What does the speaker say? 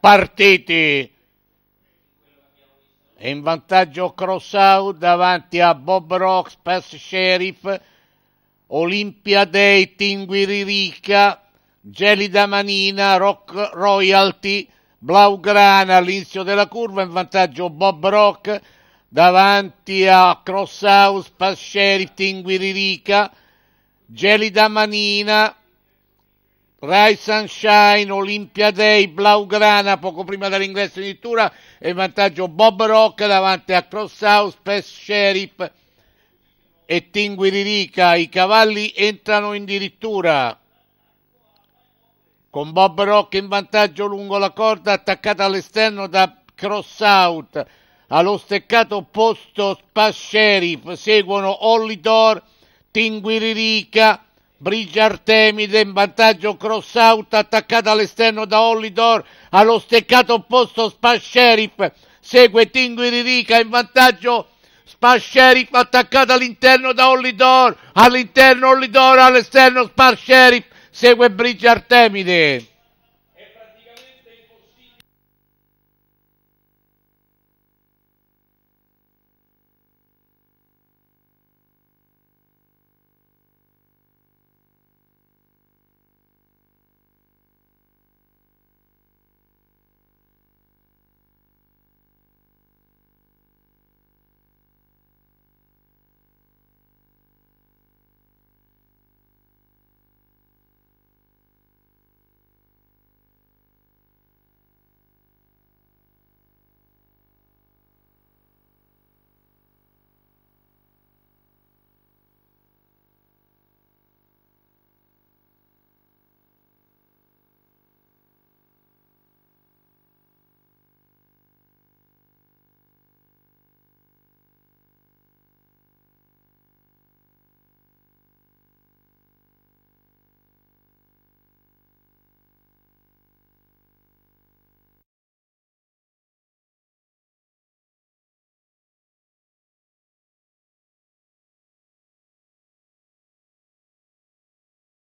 partiti. In vantaggio Crossout davanti a Bob Rock, Spess Sheriff, Olimpia Dei, Tinguiririca, Gelida Manina, Rock Royalty, Blaugrana all'inizio della curva, in vantaggio Bob Rock davanti a Crossout, Spess Sheriff, Tinguiririca, Gelida Manina, Rai Sunshine, Olimpia Day, Blaugrana poco prima dell'ingresso in dittura e vantaggio Bob Rock davanti a Cross House, Pest Sheriff e Tinguiririca. I cavalli entrano in dirittura con Bob Rock in vantaggio lungo la corda attaccata all'esterno da Cross Out. Allo steccato opposto Spa Sheriff seguono Ollidor, Tinguiririca Brigia Artemide in vantaggio cross out attaccata all'esterno da Hollidor allo steccato opposto Spa Sheriff segue Tinguiririca in vantaggio Spa Sheriff attaccata all'interno da Hollidor all'interno Hollidor all'esterno Spa Sheriff segue Brigia Artemide